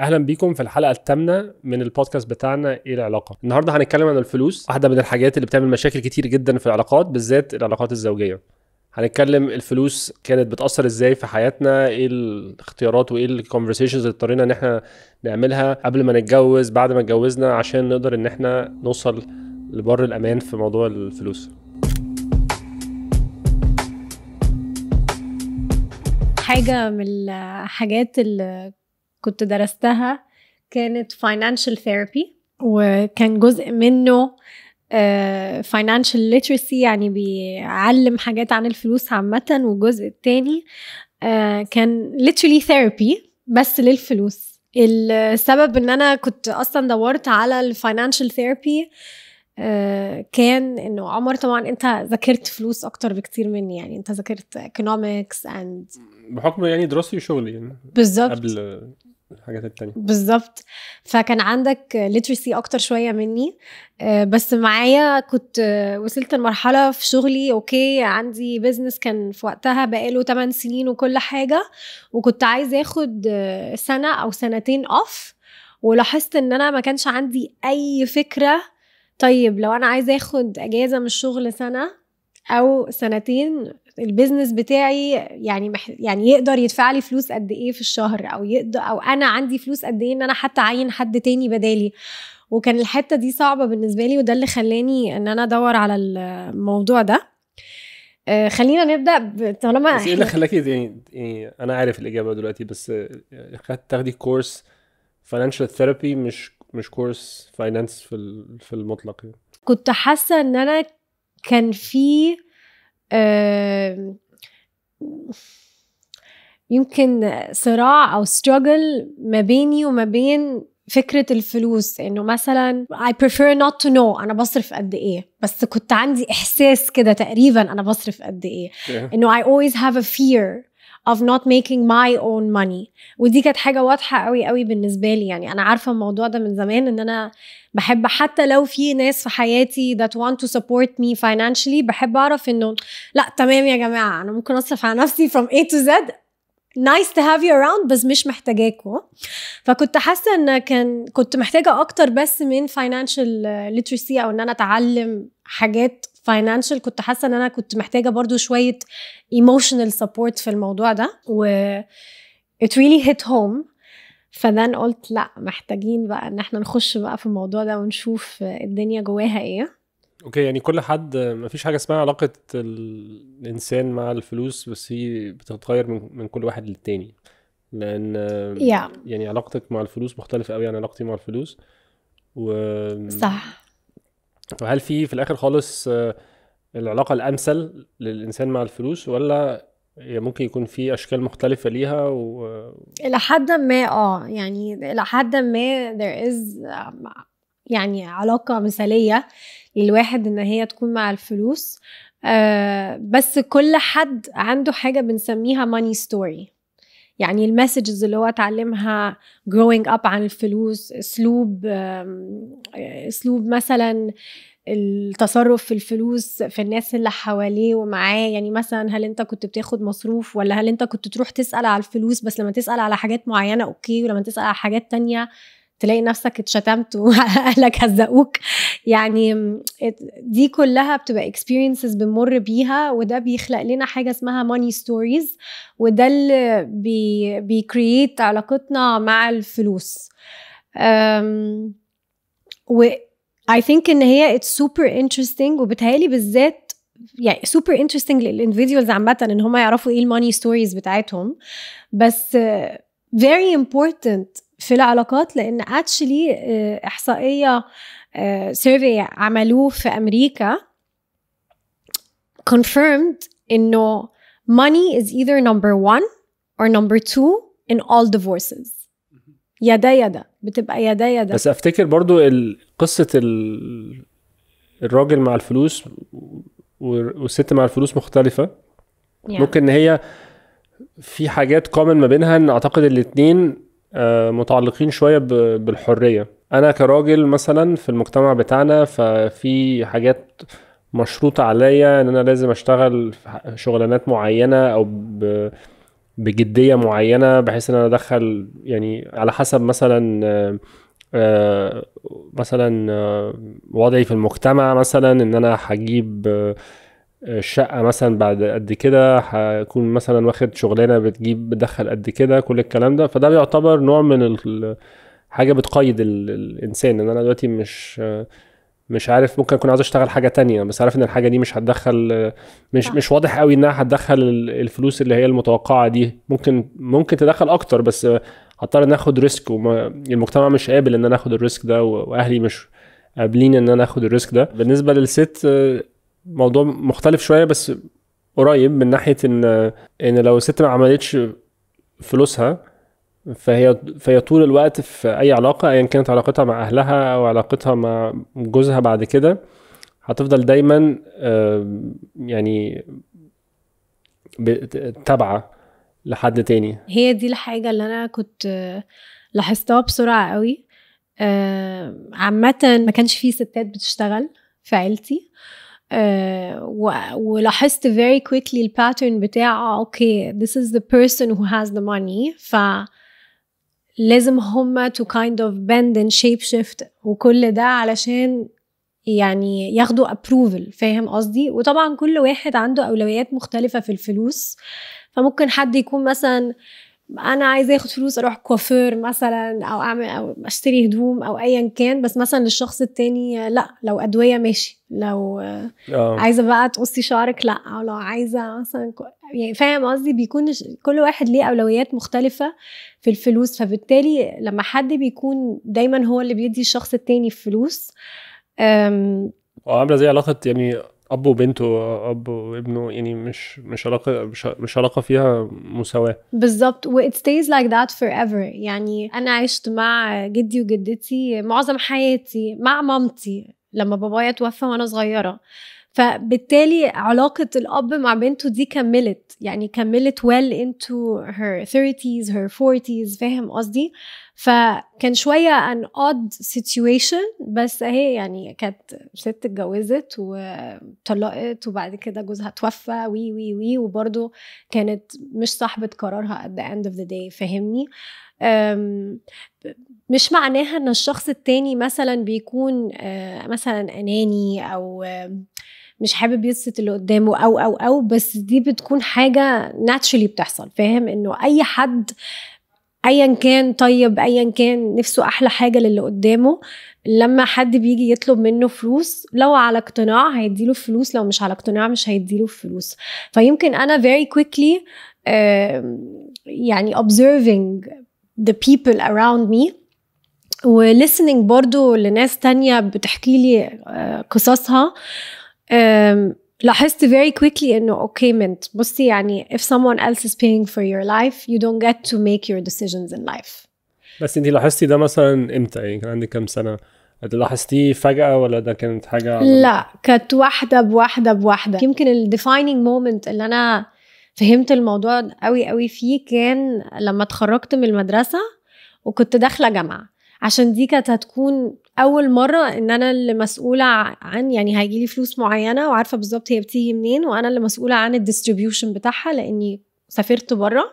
اهلا بيكم في الحلقه الثامنه من البودكاست بتاعنا ايه العلاقه النهارده هنتكلم عن الفلوس واحده من الحاجات اللي بتعمل مشاكل كتير جدا في العلاقات بالذات العلاقات الزوجيه هنتكلم الفلوس كانت بتاثر ازاي في حياتنا ايه الاختيارات وايه الكونفرسيشنز اللي اضطرينا ان احنا نعملها قبل ما نتجوز بعد ما اتجوزنا عشان نقدر ان احنا نوصل لبر الامان في موضوع الفلوس حاجه من الحاجات اللي كنت درستها كانت فاينانشال ثيرابي وكان جزء منه فاينانشال آه، ليترسي يعني بيعلم حاجات عن الفلوس عامة والجزء التاني آه، كان literally ثيرابي بس للفلوس السبب ان انا كنت اصلا دورت على الفاينانشال ثيرابي آه، كان انه عمر طبعا انت ذاكرت فلوس اكتر بكتير مني يعني انت ذاكرت ايكونومكس اند بحكم يعني دراستي وشغلي يعني بالظبط قبل الحاجات التانية بالظبط فكان عندك literacy اكتر شويه مني آه، بس معايا كنت آه، وصلت لمرحله في شغلي اوكي عندي بيزنس كان في وقتها بقاله 8 سنين وكل حاجه وكنت عايزه اخد آه، سنه او سنتين اوف ولاحظت ان انا ما كانش عندي اي فكره طيب لو انا عايزه اخد اجازه من الشغل سنه او سنتين البيزنس بتاعي يعني مح... يعني يقدر يدفع لي فلوس قد ايه في الشهر او يقدر او انا عندي فلوس قد ايه ان انا حتى اعين حد تاني بدالي وكان الحته دي صعبه بالنسبه لي وده اللي خلاني ان انا ادور على الموضوع ده آه، خلينا نبدا طالما بس ايه اللي خلاكي يعني, يعني انا عارف الاجابه دلوقتي بس خدت تاخدي كورس فاينانشال ثيرابي مش مش كورس فاينانس في في المطلق يعني. كنت حاسه ان انا كان في يمكن صراع او struggle ما بيني وما بين فكرة الفلوس انه مثلا I prefer not to know انا بصرف قد ايه بس كنت عندي احساس كده تقريبا انا بصرف قد ايه انه I always have a fear of not making my own money ودي كانت حاجه واضحه قوي قوي بالنسبه لي يعني انا عارفه الموضوع ده من زمان ان انا بحب حتى لو في ناس في حياتي that want to support me financially بحب اعرف انه لا تمام يا جماعه انا ممكن اصرف على نفسي from A to Z نايس تو هاف يو اراوند بس مش محتاجاكوا فكنت حاسه ان كان كنت محتاجه اكتر بس من financial literacy او ان انا اتعلم حاجات فاينانشال كنت حاسه ان انا كنت محتاجه برضو شويه ايموشنال سبورت في الموضوع ده و it really hit home فذن قلت لا محتاجين بقى ان احنا نخش بقى في الموضوع ده ونشوف الدنيا جواها ايه اوكي يعني كل حد ما فيش حاجه اسمها علاقه الانسان مع الفلوس بس هي بتتغير من, من كل واحد للتاني لان yeah. يعني علاقتك مع الفلوس مختلفه قوي عن علاقتي مع الفلوس و صح وهل في في الاخر خالص آه، العلاقه الامثل للانسان مع الفلوس ولا ممكن يكون في اشكال مختلفه ليها و... الى حد ما اه يعني الى حد ما there is يعني علاقه مثاليه للواحد ان هي تكون مع الفلوس آه، بس كل حد عنده حاجه بنسميها money story يعني المسجز اللي هو اتعلمها جروينج اب عن الفلوس اسلوب اسلوب مثلا التصرف في الفلوس في الناس اللي حواليه ومعاه يعني مثلا هل انت كنت بتاخد مصروف ولا هل انت كنت تروح تسأل على الفلوس بس لما تسأل على حاجات معينة اوكي ولما تسأل على حاجات تانية تلاقي نفسك اتشتمت واهلك هزقوك يعني دي كلها بتبقى اكسبيرينسز بنمر بيها وده بيخلق لنا حاجه اسمها ماني ستوريز وده اللي بي بيكرييت علاقتنا مع الفلوس و I think ان هي اتس سوبر انترستنج وبتهيألي بالذات يعني سوبر انترستنج للانفيديوالز عامه ان هم يعرفوا ايه الماني ستوريز بتاعتهم بس very important في العلاقات لان اكشلي آه، احصائيه سيرفي آه، عملوه في امريكا confirmed انه money is either number one or number two in all divorces يا ده يا ده بتبقى يا ده يا ده بس افتكر برضو قصه الراجل مع الفلوس والست مع الفلوس مختلفه yeah. ممكن ان هي في حاجات كومن ما بينها ان اعتقد الاثنين آه، متعلقين شويه بالحريه انا كراجل مثلا في المجتمع بتاعنا ففي حاجات مشروطه عليا ان انا لازم اشتغل شغلانات معينه او بجديه معينه بحيث ان انا ادخل يعني على حسب مثلا آه، آه، مثلا وضعي في المجتمع مثلا ان انا هجيب الشقه مثلا بعد قد كده هكون مثلا واخد شغلانه بتجيب بدخل قد كده كل الكلام ده فده بيعتبر نوع من حاجه بتقيد الانسان ان انا دلوقتي مش مش عارف ممكن اكون عايز اشتغل حاجه تانية بس عارف ان الحاجه دي مش هتدخل مش مش واضح قوي انها هتدخل الفلوس اللي هي المتوقعه دي ممكن ممكن تدخل اكتر بس هضطر ان اخد ريسك والمجتمع مش قابل ان انا اخد الريسك ده واهلي مش قابلين ان انا اخد الريسك ده بالنسبه للست موضوع مختلف شويه بس قريب من ناحيه ان ان لو الست ما عملتش فلوسها فهي فهي طول الوقت في اي علاقه ايا كانت علاقتها مع اهلها او علاقتها مع جوزها بعد كده هتفضل دايما يعني تابعه لحد تاني هي دي الحاجه اللي انا كنت لاحظتها بسرعه قوي عامه ما كانش في ستات بتشتغل في عيلتي آه آه، ولاحظت very quickly الباترن بتاع اوكي آه، okay, this is the person who has the money ف لازم هما to kind of bend and shape shift وكل ده علشان يعني ياخدوا approval فاهم قصدي وطبعا كل واحد عنده اولويات مختلفه في الفلوس فممكن حد يكون مثلا انا عايزه اخد فلوس اروح كوافير مثلا او اعمل او اشتري هدوم او ايا كان بس مثلا للشخص التاني لا لو ادويه ماشي لو أوه. عايزه بقى تقصي شعرك لا او لو عايزه مثلا يعني فاهم قصدي بيكون كل واحد ليه اولويات مختلفه في الفلوس فبالتالي لما حد بيكون دايما هو اللي بيدي الشخص التاني فلوس وعامله زي علاقه يعني اب وبنته اب وابنه يعني مش مش علاقه مش علاقه فيها مساواه بالظبط و it stays like that forever يعني انا عشت مع جدي وجدتي معظم حياتي مع مامتي لما بابايا توفى وانا صغيره فبالتالي علاقة الأب مع بنته دي كملت يعني كملت well into her 30s her 40s فاهم قصدي؟ فكان شويه ان اود سيتويشن بس اهي يعني كانت ست اتجوزت وطلقت وبعد كده جوزها توفى وي وي وي وبرده كانت مش صاحبه قرارها at the end of the day فاهمني مش معناها ان الشخص التاني مثلا بيكون آه، مثلا اناني او مش حابب يبسط اللي قدامه او او او بس دي بتكون حاجه ناتشرلي بتحصل فاهم انه اي حد آه ايا كان طيب ايا كان نفسه احلى حاجه للي قدامه لما حد بيجي يطلب منه فلوس لو على اقتناع هيديله فلوس لو مش على اقتناع مش هيديله فلوس فيمكن انا very quickly يعني observing the people around me وليسننج برضو لناس تانية بتحكي لي آه، قصصها لاحظت very quickly انه اوكي منت بصي يعني if someone else is paying for your life you don't get to make your decisions in life بس انت لاحظتي ده مثلا امتى يعني كان عندك كام سنه لاحظتيه فجأة ولا ده كانت حاجة لا كانت واحدة بواحدة بواحدة يمكن defining moment اللي أنا فهمت الموضوع قوي قوي فيه كان لما اتخرجت من المدرسة وكنت داخلة جامعة عشان دي كانت هتكون اول مره ان انا اللي مسؤوله عن يعني هيجي لي فلوس معينه وعارفه بالظبط هي بتيجي منين وانا اللي مسؤوله عن الديستريبيوشن بتاعها لاني سافرت بره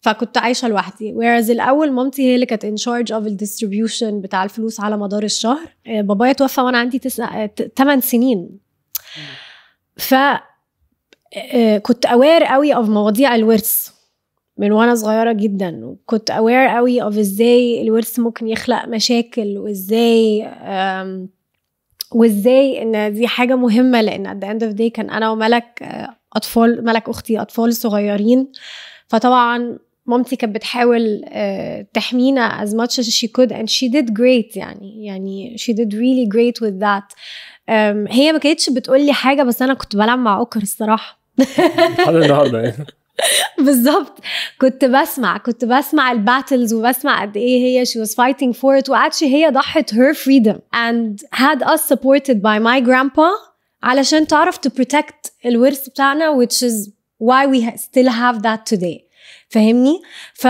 فكنت عايشه لوحدي whereas الاول مامتي هي اللي كانت ان شارج اوف الديستريبيوشن بتاع الفلوس على مدار الشهر آه، بابايا توفى وانا عندي 8 آه، سنين ف آه، كنت اوير قوي اوف مواضيع الورث من وانا صغيره جدا وكنت اوير قوي اوف ازاي الورث ممكن يخلق مشاكل وازاي وازاي ان دي حاجه مهمه لان at the end of day كان انا وملك آه، اطفال ملك اختي اطفال صغيرين فطبعا مامتي كانت بتحاول آه، تحمينا as much as she could and she did great يعني يعني she did really great with that هي ما كانتش بتقول لي حاجه بس انا كنت بلعب مع اوكر الصراحه لحد النهارده يعني بالظبط كنت بسمع كنت بسمع الباتلز وبسمع قد ايه هي she was fighting for it وقعدش هي ضحت her freedom and had us supported by my grandpa علشان تعرف to protect الورث بتاعنا which is why we still have that today فاهمني؟ ف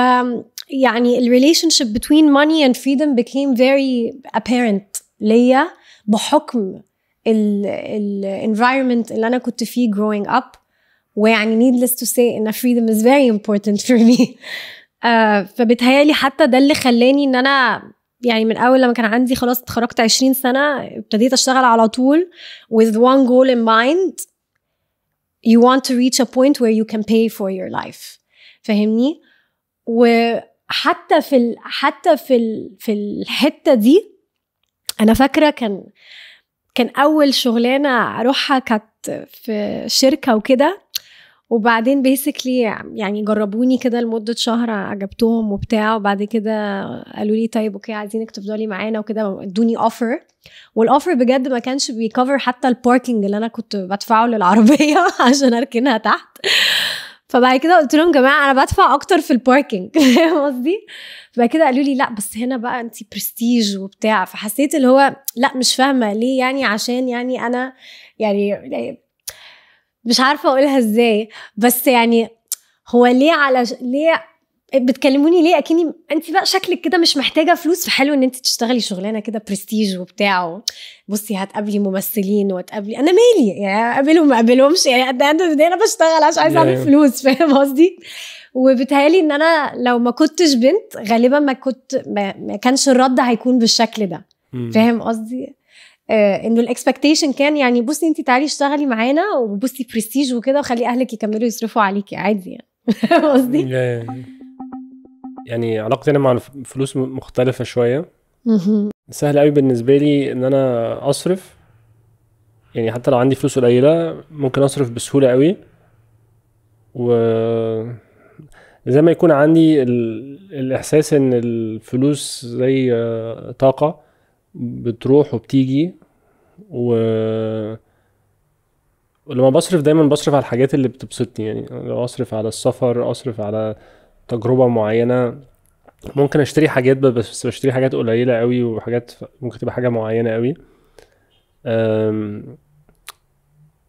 يعني الريليشن شيب between money and freedom became very apparent ليا بحكم ال ال environment اللي انا كنت فيه growing up ويعني needless to say ان freedom is very important for me uh, فبتهيالي حتى ده اللي خلاني ان انا يعني من اول لما كان عندي خلاص اتخرجت 20 سنه ابتديت اشتغل على طول with one goal in mind you want to reach a point where you can pay for your life فاهمني وحتى في ال... حتى في ال... في الحته دي انا فاكره كان كان اول شغلانه اروحها كانت في شركه وكده وبعدين بيسكلي يعني جربوني كده لمده شهر عجبتهم وبتاع وبعد كده قالوا لي طيب اوكي عايزينك تفضلي معانا وكده ادوني اوفر والاوفر بجد ما كانش بيكفر حتى الباركنج اللي انا كنت بدفعه للعربيه عشان اركنها تحت فبعد كده قلت لهم جماعه انا بدفع اكتر في الباركنج فاهم قصدي؟ فبعد كده قالوا لي لا بس هنا بقى انت برستيج وبتاع فحسيت اللي هو لا مش فاهمه ليه يعني عشان يعني انا يعني مش عارفه اقولها ازاي بس يعني هو ليه على ليه بتكلموني ليه اكني انت بقى شكلك كده مش محتاجه فلوس فحلو ان انت تشتغلي شغلانه كده برستيج وبتاع بصي هتقابلي ممثلين وتقابلي انا مالي يعني اقابلهم ما اقابلهمش يعني قد انا بشتغل عشان عايزه اعمل فلوس فاهم قصدي وبتهيالي ان انا لو ما كنتش بنت غالبا ما كنت ما كانش الرد هيكون بالشكل ده فاهم قصدي آه، انه الاكسبكتيشن كان يعني بصي انت تعالي اشتغلي معانا وبصي برستيج وكده وخلي اهلك يكملوا يصرفوا عليكي عادي يعني قصدي يعني, يعني علاقتي انا مع الفلوس مختلفه شويه سهل قوي بالنسبه لي ان انا اصرف يعني حتى لو عندي فلوس قليله ممكن اصرف بسهوله قوي و زي ما يكون عندي ال... الاحساس ان الفلوس زي آه، طاقه بتروح وبتيجي و ولما بصرف دايما بصرف على الحاجات اللي بتبسطني يعني لو اصرف على السفر اصرف على تجربة معينة ممكن اشتري حاجات بس بشتري حاجات قليلة قوي وحاجات ممكن تبقى حاجة معينة قوي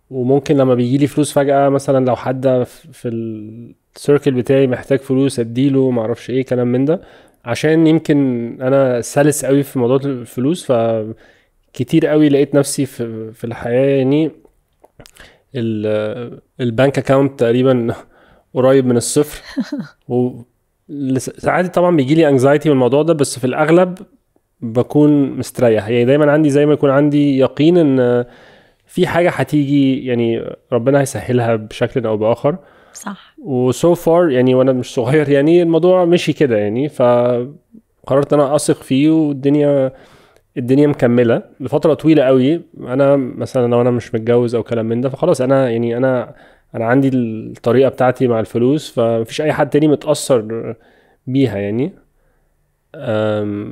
وممكن لما بيجي لي فلوس فجأة مثلا لو حد في السيركل بتاعي محتاج فلوس اديله معرفش ايه كلام من ده عشان يمكن انا سلس قوي في موضوع الفلوس ف كتير قوي لقيت نفسي في, في الحياه يعني البنك اكاونت تقريبا قريب من الصفر وساعات طبعا بيجي لي انكزايتي من الموضوع ده بس في الاغلب بكون مستريح يعني دايما عندي زي ما يكون عندي يقين ان في حاجه هتيجي يعني ربنا هيسهلها بشكل او باخر صح وسو فار يعني وانا مش صغير يعني الموضوع مشي كده يعني فقررت انا اثق فيه والدنيا الدنيا مكمله لفتره طويله قوي انا مثلا لو انا مش متجوز او كلام من ده فخلاص انا يعني انا انا عندي الطريقه بتاعتي مع الفلوس فمفيش اي حد تاني متاثر بيها يعني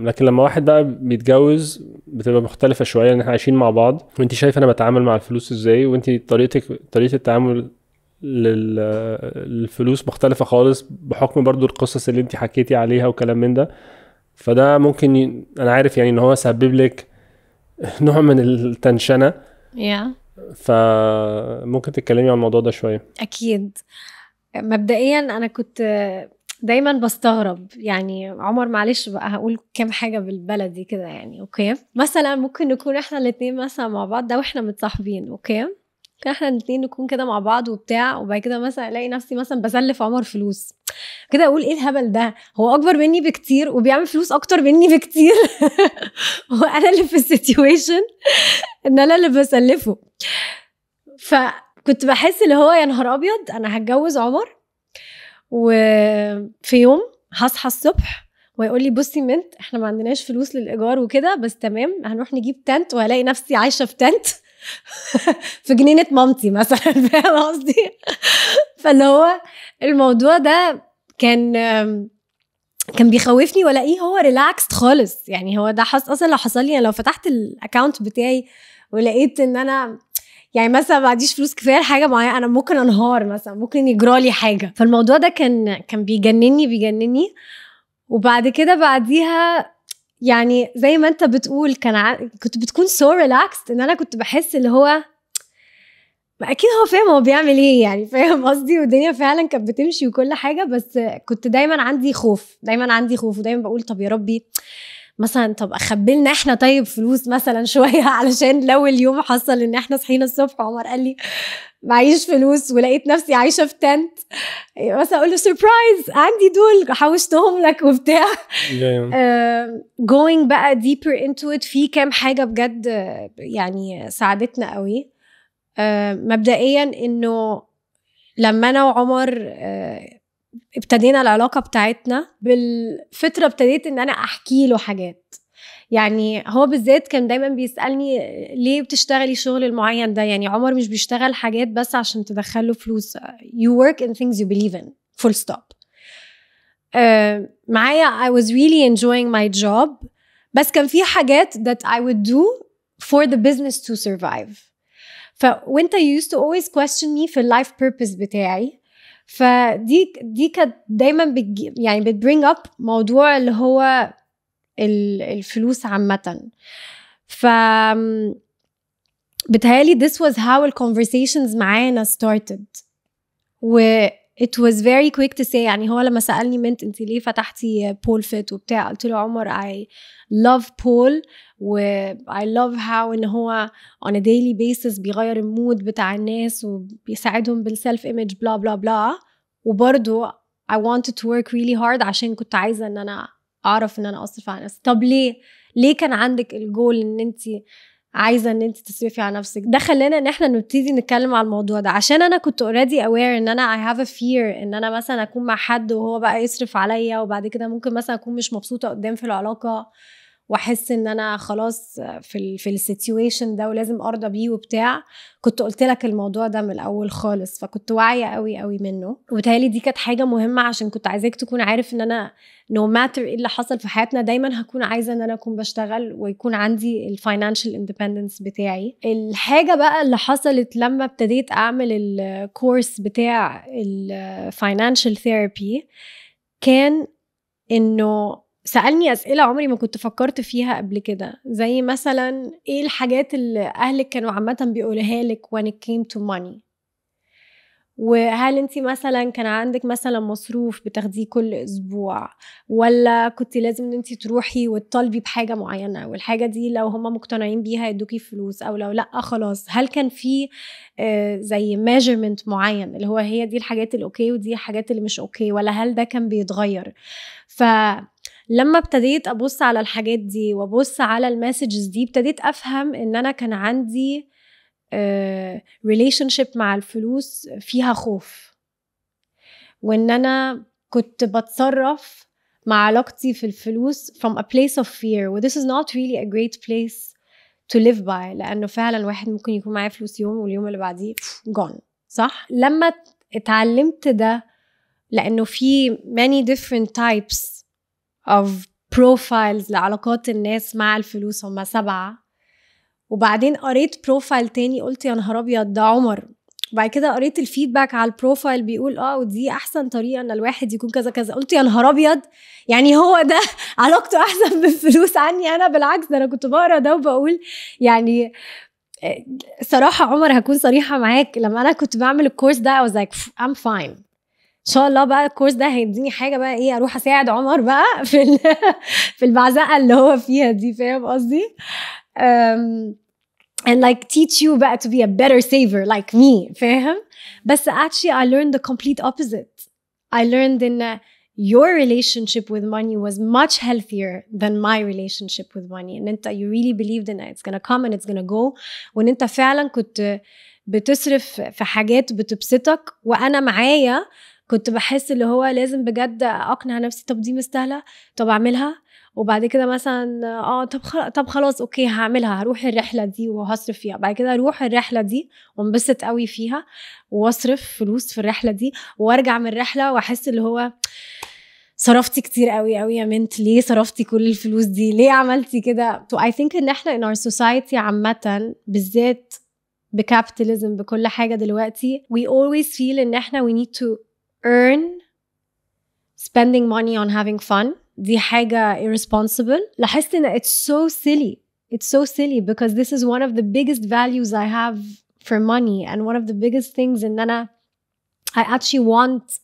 لكن لما واحد بقى بيتجوز بتبقى مختلفه شويه ان احنا عايشين مع بعض وانت شايفه انا بتعامل مع الفلوس ازاي وانت طريقتك طريقه التعامل للفلوس مختلفه خالص بحكم برضو القصص اللي انت حكيتي عليها وكلام من ده فده ممكن ي... انا عارف يعني ان هو سبب لك نوع من التنشنه yeah. فممكن تتكلمي عن الموضوع ده شويه اكيد مبدئيا انا كنت دايما بستغرب يعني عمر معلش بقى هقول كام حاجه بالبلدي كده يعني اوكي مثلا ممكن نكون احنا الاثنين مثلا مع بعض ده واحنا متصاحبين اوكي كان احنا الاثنين نكون كده مع بعض وبتاع وبعد كده مثلا الاقي نفسي مثلا بسلف عمر فلوس كده اقول ايه الهبل ده هو اكبر مني بكتير وبيعمل فلوس اكتر مني بكتير وانا اللي في السيتويشن ان انا اللي بسلفه فكنت بحس اللي هو يا نهار ابيض انا هتجوز عمر وفي يوم هصحى الصبح ويقول لي بصي منت احنا ما عندناش فلوس للايجار وكده بس تمام هنروح نجيب تنت وهلاقي نفسي عايشه في تنت في جنينه مامتي مثلا فاهم قصدي فاللي هو الموضوع ده كان كان بيخوفني والاقيه هو ريلاكسد خالص يعني هو ده حص... اصلا لو حصل لي يعني لو فتحت الاكونت بتاعي ولقيت ان انا يعني مثلا ما عنديش فلوس كفايه لحاجه معينه انا ممكن انهار مثلا ممكن يجرى لي حاجه فالموضوع ده كان كان بيجنني بيجنني وبعد كده بعديها يعني زي ما انت بتقول كان ع... كنت بتكون سو ريلاكسد ان انا كنت بحس اللي هو ما اكيد هو فاهم هو بيعمل ايه يعني فاهم قصدي والدنيا فعلا كانت بتمشي وكل حاجه بس كنت دايما عندي خوف دايما عندي خوف ودايما بقول طب يا ربي مثلا طب اخبي لنا احنا طيب فلوس مثلا شويه علشان لو اليوم حصل ان احنا صحينا الصبح عمر قال لي معيش فلوس ولقيت نفسي عايشه في تنت مثلا اقول له سربرايز عندي دول حوشتهم لك وبتاع جوينج بقى ديبر انتو ات في كام حاجه بجد يعني ساعدتنا قوي uh, مبدئيا انه لما انا وعمر uh, ابتدينا العلاقه بتاعتنا بالفتره ابتديت ان انا احكي له حاجات يعني هو بالذات كان دايما بيسالني ليه بتشتغلي الشغل المعين ده يعني عمر مش بيشتغل حاجات بس عشان تدخل له فلوس you work in things you believe in full stop uh, معايا I was really enjoying my job بس كان في حاجات that I would do for the business to survive ف وانت you used to always question me في اللايف purpose بتاعي فدي دي كانت دايما بتجي يعني بتبرينج اب موضوع اللي هو الفلوس عامة ف بتهيألي this was how conversations معانا started و it was very quick to say يعني هو لما سألني منت انت ليه فتحتي بول فيت وبتاع قلت له عمر I love بول و I love how ان هو on a daily basis بيغير المود بتاع الناس وبيساعدهم بالسلف ايمج بلا بلا بلا وبرضه I wanted to work really hard عشان كنت عايزة ان انا اعرف ان انا اصرف على نفسي طب ليه؟ ليه كان عندك الجول ان انت عايزه ان انت تصرفي على نفسك ده خلانا ان احنا نبتدي نتكلم على الموضوع ده عشان انا كنت اوريدي اوير ان انا اي هاف ا فير ان انا مثلا اكون مع حد وهو بقى يصرف عليا وبعد كده ممكن مثلا اكون مش مبسوطه قدام في العلاقه واحس ان انا خلاص في الـ في السيتويشن ده ولازم ارضى بيه وبتاع كنت قلت لك الموضوع ده من الاول خالص فكنت واعيه قوي قوي منه وبالتالي دي كانت حاجه مهمه عشان كنت عايزاك تكون عارف ان انا نو no ماتر ايه اللي حصل في حياتنا دايما هكون عايزه ان انا اكون بشتغل ويكون عندي الفاينانشال اندبندنس بتاعي الحاجه بقى اللي حصلت لما ابتديت اعمل الكورس بتاع الفاينانشال ثيرابي كان انه سألني أسئلة عمري ما كنت فكرت فيها قبل كده زي مثلا إيه الحاجات اللي أهلك كانوا عامة بيقولها لك when it came to money وهل انت مثلا كان عندك مثلا مصروف بتاخديه كل اسبوع ولا كنت لازم ان انت تروحي وتطالبي بحاجه معينه والحاجه دي لو هم مقتنعين بيها يدوكي فلوس او لو لا خلاص هل كان في آه، زي ميجرمنت معين اللي هو هي دي الحاجات الاوكي ودي الحاجات اللي مش اوكي ولا هل ده كان بيتغير ف لما ابتديت ابص على الحاجات دي وابص على المسجز دي ابتديت افهم ان انا كان عندي ريليشن آه، شيب مع الفلوس فيها خوف وان انا كنت بتصرف مع علاقتي في الفلوس from a place of fear و this is not really a great place to live by لانه فعلا واحد ممكن يكون معاه فلوس يوم واليوم اللي بعديه gone صح لما اتعلمت ده لانه في many different types of profiles لعلاقات الناس مع الفلوس هم سبعة وبعدين قريت بروفايل تاني قلت يا نهار ابيض ده عمر وبعد كده قريت الفيدباك على البروفايل بيقول اه ودي احسن طريقه ان الواحد يكون كذا كذا قلت يا نهار ابيض يعني هو ده علاقته احسن بالفلوس عني انا بالعكس ده انا كنت بقرا ده وبقول يعني آه، صراحة عمر هكون صريحة معاك لما أنا كنت بعمل الكورس ده I was like I'm fine شاء الله بقى الكورس ده هيديني حاجه بقى ايه اروح اساعد عمر بقى في في البعزقه اللي هو فيها دي فاهم قصدي and like teach you بقى to be a better saver like me فاهم بس actually I learned the complete opposite I learned in your relationship with money was much healthier than my relationship with money ان انت you really believed in it it's gonna come and it's gonna go وان انت فعلا كنت بتصرف في حاجات بتبسطك وانا معايا كنت بحس اللي هو لازم بجد اقنع نفسي طب دي مستاهله طب اعملها وبعد كده مثلا اه طب طب خلاص اوكي هعملها هروح الرحله دي وهصرف فيها بعد كده اروح الرحله دي وانبسط قوي فيها واصرف فلوس في الرحله دي وارجع من الرحله واحس اللي هو صرفتي كتير قوي قوي يا منت ليه صرفتي كل الفلوس دي ليه عملتي كده تو اي ثينك ان احنا ان اور سوسايتي عامه بالذات بكابيتاليزم بكل حاجه دلوقتي we always feel ان احنا we need to earn spending money on having fun دي حاجة irresponsible لاحظت ان it's so silly it's so silly because this is one of the biggest values I have for money and one of the biggest things in Nana I actually want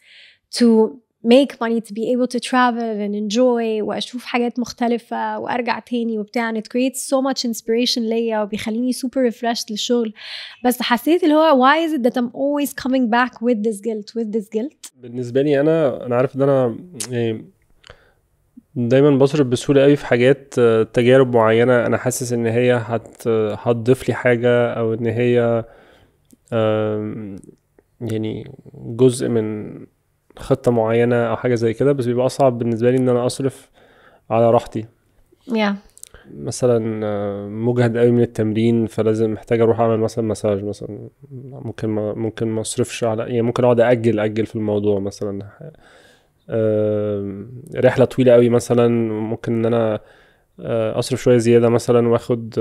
to make money to be able to travel and enjoy واشوف حاجات مختلفة وارجع تاني وبتاع and it creates so much inspiration ليا وبيخليني super refreshed للشغل بس حسيت اللي هو why is it that I'm always coming back with this guilt with this guilt بالنسبة لي انا انا عارف ان انا يعني دايما بصرف بسهولة قوي في حاجات آه، تجارب معينة انا حاسس ان هي هت آه، هتضيف لي حاجة او ان هي يعني جزء من خطه معينه او حاجه زي كده بس بيبقى اصعب بالنسبه لي ان انا اصرف على راحتي yeah. مثلا آه، مجهد قوي من التمرين فلازم محتاج اروح اعمل مثلا مساج مثلا ممكن ما ممكن ما اصرفش على يعني ممكن اقعد اجل اجل في الموضوع مثلا آه، رحله طويله قوي مثلا ممكن ان انا آه، اصرف شويه زياده مثلا واخد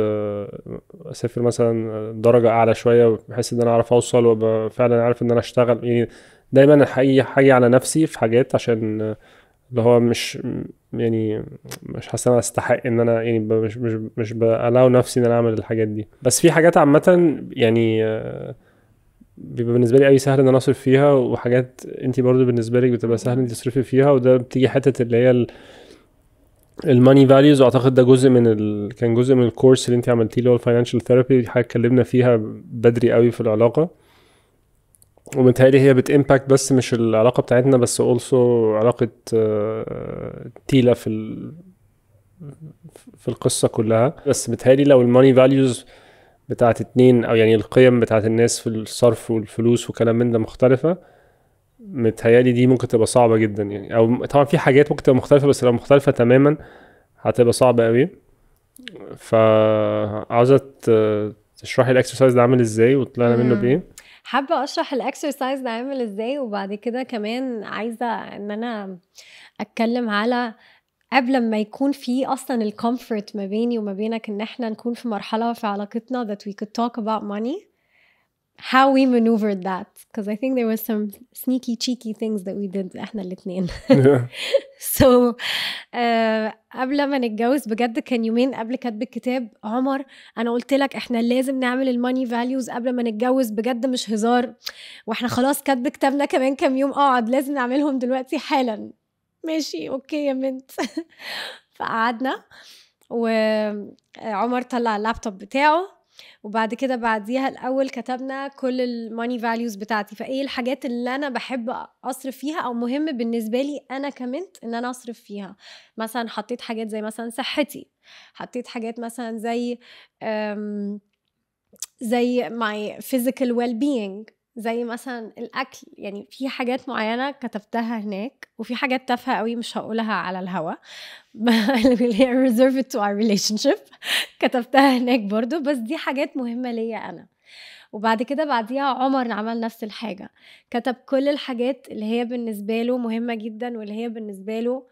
اسافر مثلا درجه اعلى شويه بحيث ان انا اعرف اوصل وابقى فعلا عارف ان انا اشتغل يعني دايما حقيقي حي على نفسي في حاجات عشان اللي هو مش يعني مش حاسس انا استحق ان انا يعني مش مش مش بألاو نفسي ان انا اعمل الحاجات دي بس في حاجات عامه يعني بيبقى بالنسبه لي قوي سهل ان انا اصرف فيها وحاجات انت برضو بالنسبه لك بتبقى سهل ان تصرفي فيها وده بتيجي حته اللي هي الماني فاليوز واعتقد ده جزء من ال... كان جزء من الكورس اللي انت عملتيه اللي هو الفاينانشال ثيرابي حاجه اتكلمنا فيها بدري قوي في العلاقه وبالتالي هي بتامباكت بس مش العلاقه بتاعتنا بس اولسو علاقه آه، تيلا في ال... في القصه كلها بس متهيألي لو الماني فاليوز بتاعت اتنين او يعني القيم بتاعت الناس في الصرف والفلوس وكلام من ده مختلفه متهيألي دي ممكن تبقى صعبه جدا يعني او طبعا في حاجات ممكن تبقى مختلفه بس لو مختلفه تماما هتبقى صعبه أوي فعاوزه تشرحي الاكسرسايز ده عامل ازاي وطلعنا منه بايه حابه اشرح الاكسرسايز ده عامل ازاي وبعد كده كمان عايزه ان انا اتكلم على قبل ما يكون في اصلا الكومفورت ما بيني وما بينك ان احنا نكون في مرحله في علاقتنا that we could talk about money how we maneuvered that because I think there was some sneaky cheeky things that we did احنا الاثنين. so uh, قبل ما نتجوز بجد كان يومين قبل كاتب الكتاب عمر انا قلت لك احنا لازم نعمل الماني فاليوز قبل ما نتجوز بجد مش هزار واحنا خلاص كاتب كتابنا كمان كام يوم اقعد آه، لازم نعملهم دلوقتي حالا. ماشي اوكي يا بنت. فقعدنا وعمر طلع اللابتوب بتاعه وبعد كده بعديها الاول كتبنا كل الماني فاليوز بتاعتي فايه الحاجات اللي انا بحب اصرف فيها او مهم بالنسبه لي انا كمنت ان انا اصرف فيها مثلا حطيت حاجات زي مثلا صحتي حطيت حاجات مثلا زي زي my physical well being زي مثلا الاكل يعني في حاجات معينه كتبتها هناك وفي حاجات تافهه قوي مش هقولها على الهوا اللي هي ريزيرف تو اور ريليشن شيب كتبتها هناك برضو بس دي حاجات مهمه ليا انا وبعد كده بعديها عمر عمل نفس الحاجه كتب كل الحاجات اللي هي بالنسبه له مهمه جدا واللي هي بالنسبه له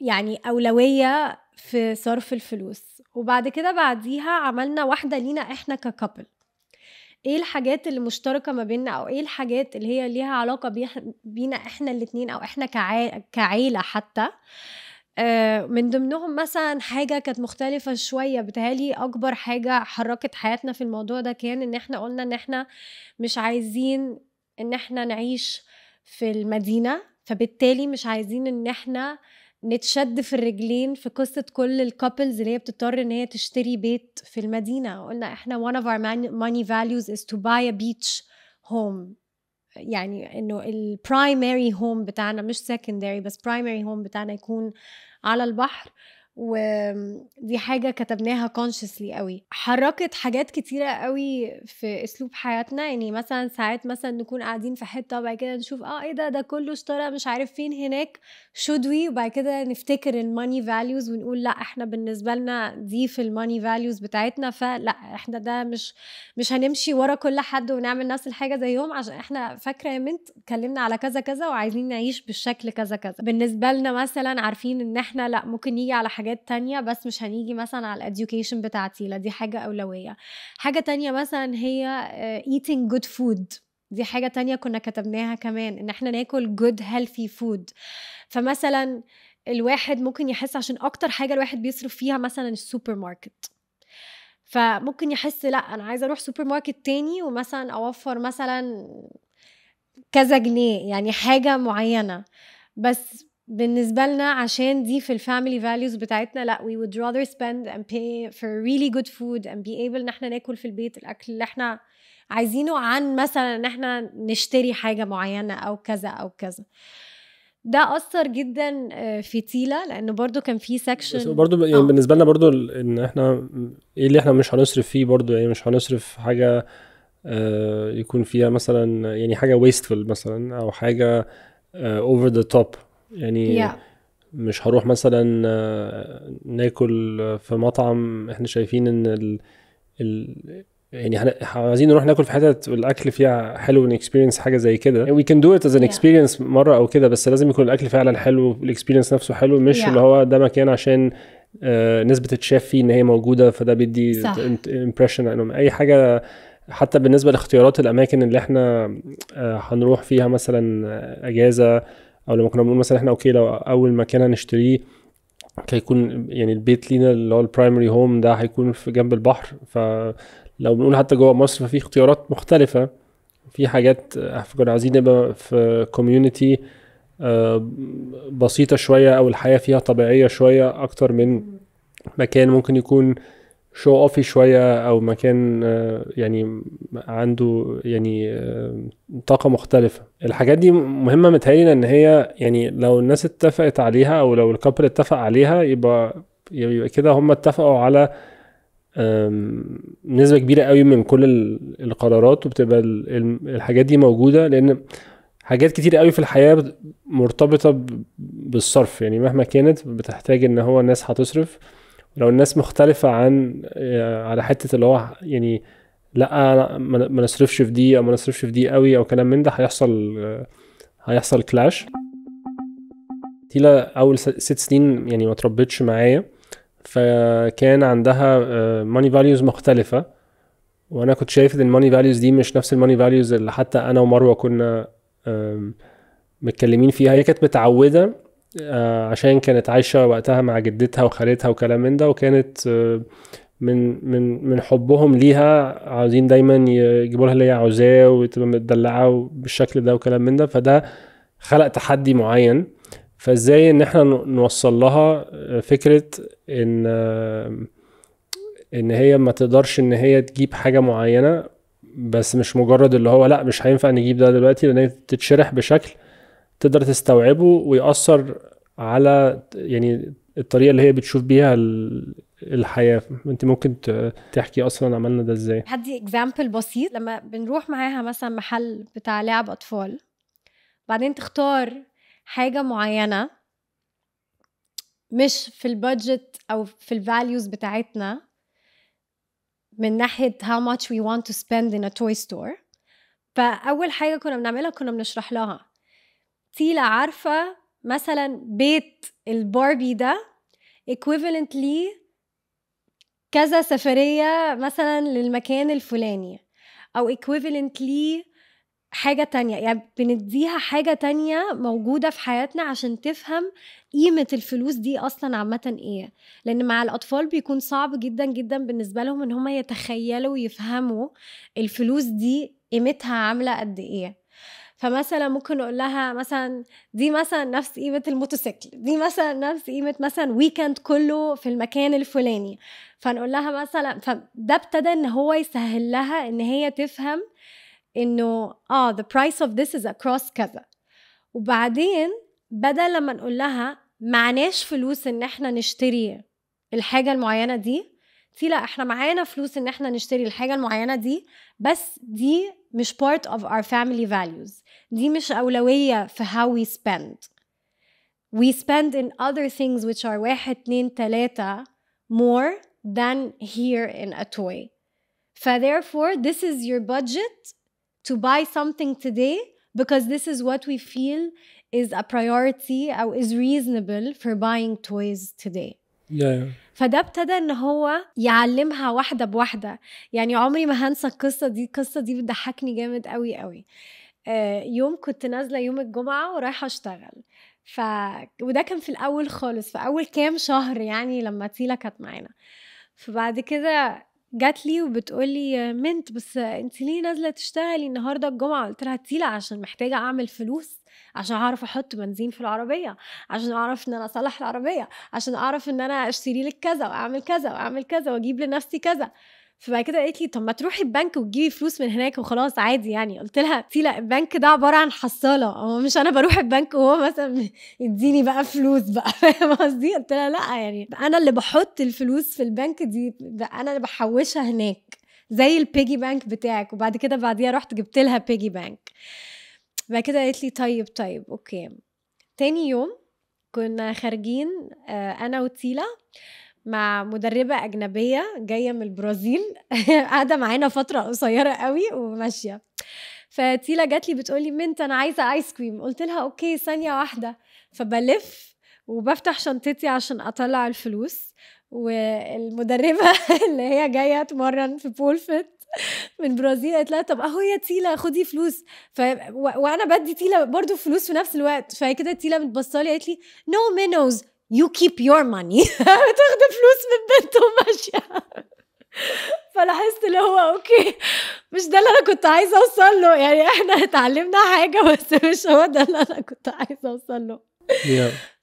يعني اولويه في صرف الفلوس وبعد كده بعديها عملنا واحده لينا احنا ككابل ايه الحاجات اللي مشتركه ما بيننا او ايه الحاجات اللي هي ليها علاقه بينا احنا الاتنين او احنا كعيله حتى آه، من ضمنهم مثلا حاجة كانت مختلفة شوية بتهالي أكبر حاجة حركت حياتنا في الموضوع ده كان إن إحنا قلنا إن إحنا مش عايزين إن إحنا نعيش في المدينة فبالتالي مش عايزين إن إحنا آه نتشد في الرجلين في قصه كل الكابلز اللي هي بتضطر ان هي تشتري بيت في المدينه قلنا احنا one of our money values is to buy a beach home يعني انه البرايمري هوم بتاعنا مش سكندري بس برايمري هوم بتاعنا يكون على البحر ودي حاجه كتبناها كونشسلي قوي حركت حاجات كتيره قوي في اسلوب حياتنا يعني مثلا ساعات مثلا نكون قاعدين في حته وبعد كده نشوف اه ايه ده ده كله اشترى مش عارف فين هناك شود وي وبعد كده نفتكر الماني فاليوز ونقول لا احنا بالنسبه لنا دي في الماني فاليوز بتاعتنا فلا احنا ده مش مش هنمشي ورا كل حد ونعمل نفس الحاجه زيهم عشان احنا فاكره يا منت اتكلمنا على كذا كذا وعايزين نعيش بالشكل كذا كذا بالنسبه لنا مثلا عارفين ان احنا لا ممكن يجي على حاجة حاجات تانية بس مش هنيجي مثلا على الاديوكيشن بتاعتي لا دي حاجة أولوية حاجة تانية مثلا هي آه، eating good food دي حاجة تانية كنا كتبناها كمان ان احنا ناكل good healthy food فمثلا الواحد ممكن يحس عشان اكتر حاجة الواحد بيصرف فيها مثلا السوبر ماركت فممكن يحس لا انا عايزه اروح سوبر ماركت تاني ومثلا اوفر مثلا كذا جنيه يعني حاجه معينه بس بالنسبة لنا عشان دي في الفاميلي فاليوز بتاعتنا لا we would rather spend and pay for really good food and be able ان احنا ناكل في البيت الاكل اللي احنا عايزينه عن مثلا ان احنا نشتري حاجة معينة او كذا او كذا ده اثر جدا آه، في تيلا لانه برضو كان في سكشن برضو يعني آه. بالنسبه لنا برضو ان احنا ايه اللي احنا مش هنصرف فيه برضو يعني مش هنصرف حاجه آه، يكون فيها مثلا يعني حاجه wasteful مثلا او حاجه اوفر ذا توب يعني yeah. مش هروح مثلا آه، ناكل في مطعم احنا شايفين ان ال... ال... يعني عايزين نروح ناكل في حتت الاكل فيها حلو اكسبيرينس حاجه زي كده وي كان دو ات از ان اكسبيرينس مره او كده بس لازم يكون الاكل فعلا حلو الاكسبيرينس نفسه حلو مش yeah. اللي هو ده مكان عشان آه، نسبه الشاف فيه ان هي موجوده فده بيدي امبريشن عنهم اي حاجه حتى بالنسبه لاختيارات الاماكن اللي احنا آه، هنروح فيها مثلا اجازه او لما كنا بنقول مثلا احنا اوكي لو اول مكان هنشتريه هيكون يعني البيت لينا اللي هو البرايمري هوم ده هيكون في جنب البحر فلو بنقول حتى جوه مصر ففي اختيارات مختلفه في حاجات كنا عايزين نبقى في كوميونتي آه، بسيطه شويه او الحياه فيها طبيعيه شويه اكتر من مكان ممكن يكون شو اوفي شويه او مكان آه، يعني عنده يعني آه، طاقه مختلفه الحاجات دي مهمه متهيئة ان هي يعني لو الناس اتفقت عليها او لو الكابل اتفق عليها يبقى يبقى كده هم اتفقوا على نسبه كبيره قوي من كل القرارات وبتبقى الحاجات دي موجوده لان حاجات كتير قوي في الحياه مرتبطه بالصرف يعني مهما كانت بتحتاج ان هو الناس هتصرف لو الناس مختلفه عن آه، على حته اللي هو يعني لا ما نصرفش في دي او ما نصرفش في دي قوي او كلام من ده هيحصل آه، هيحصل كلاش تيلا اول ست سنين يعني ما تربتش معايا فكان عندها ماني آه، فاليوز مختلفه وانا كنت شايف ان الماني فاليوز دي مش نفس الماني فاليوز اللي حتى انا ومروه كنا متكلمين فيها هي كانت متعوده آه، عشان كانت عايشه وقتها مع جدتها وخالتها وكلام من ده وكانت آه، من من من حبهم ليها عاوزين دايما يجيبوا لها اللي هي عاوزاه وتبقى متدلعه بالشكل ده وكلام من ده فده خلق تحدي معين فازاي ان احنا نوصل لها آه، فكره ان ان هي ما تقدرش ان هي تجيب حاجه معينه بس مش مجرد اللي هو لا مش هينفع نجيب ده دلوقتي لان هي تتشرح بشكل تقدر تستوعبه ويأثر على يعني الطريقه اللي هي بتشوف بيها الحياه انت ممكن تحكي اصلا عملنا ده ازاي هدي اكزامبل بسيط لما بنروح معاها مثلا محل بتاع لعب اطفال بعدين تختار حاجه معينه مش في البادجت او في الفاليوز بتاعتنا من ناحيه how much we want to spend in a toy store فاول حاجه كنا بنعملها كنا بنشرح لها تيلا عارفة مثلا بيت الباربي ده equivalent لي كذا سفرية مثلا للمكان الفلاني أو equivalent لي حاجة تانية يعني بنديها حاجة تانية موجودة في حياتنا عشان تفهم قيمة الفلوس دي أصلا عامة إيه لأن مع الأطفال بيكون صعب جدا جدا بالنسبة لهم إن هم يتخيلوا ويفهموا الفلوس دي قيمتها عاملة قد إيه فمثلا ممكن نقول لها مثلا دي مثلا نفس قيمه الموتوسيكل دي مثلا نفس قيمه مثلا ويكند كله في المكان الفلاني فنقول لها مثلا فده ابتدى ان هو يسهل لها ان هي تفهم انه اه the price of this is across كذا وبعدين بدل لما نقول لها معناش فلوس ان احنا نشتري الحاجة المعينة دي في لا احنا معانا فلوس ان احنا نشتري الحاجه المعينه دي بس دي مش part of our family values دي مش اولويه في how we spend we spend in other things which are واحد اتنين تلاتة more than here in a toy فتherefore this is your budget to buy something today because this is what we feel is a priority or is reasonable for buying toys today yeah. فده ابتدى ان هو يعلمها واحده بواحده يعني عمري ما هنسى القصه دي القصه دي بتضحكني جامد قوي قوي آه، يوم كنت نازله يوم الجمعه ورايحه اشتغل ف وده كان في الاول خالص في اول كام شهر يعني لما تيلا كانت معانا فبعد كده جات لي وبتقول لي منت بس انت ليه نازله تشتغلي النهارده الجمعه قلت لها تيلا عشان محتاجه اعمل فلوس عشان اعرف احط بنزين في العربيه عشان اعرف ان انا اصلح العربيه عشان اعرف ان انا اشتري لك كذا واعمل كذا واعمل كذا واجيب لنفسي كذا فبعد كده قالت لي طب ما تروحي البنك وتجيبي فلوس من هناك وخلاص عادي يعني قلت لها لا البنك ده عباره عن حصاله هو مش انا بروح البنك وهو مثلا يديني بقى فلوس بقى فاهم قصدي قلت لها لا يعني انا اللي بحط الفلوس في البنك دي انا اللي بحوشها هناك زي البيجي بانك بتاعك وبعد كده بعديها رحت جبت لها بيجي بانك بعد كده قالت لي طيب طيب اوكي تاني يوم كنا خارجين آه، انا وتيلا مع مدربة أجنبية جاية من البرازيل قاعدة معانا فترة قصيرة قوي وماشية فتيلا جات لي بتقولي منت أنا عايزة آيس كريم قلت لها أوكي ثانية واحدة فبلف وبفتح شنطتي عشان أطلع الفلوس والمدربة اللي هي جاية تمرن في بولفت من برازيل قالت لها طب اهو يا تيلا خدي فلوس ف... و... وانا بدي تيلا برضو فلوس في نفس الوقت فهي كده تيلا لي قالت لي نو مينوز يو كيب يور ماني بتاخد فلوس من بنت وماشيه فلاحظت اللي هو اوكي مش ده اللي انا كنت عايزه اوصل له يعني احنا اتعلمنا حاجه بس مش هو ده اللي انا كنت عايزه اوصل له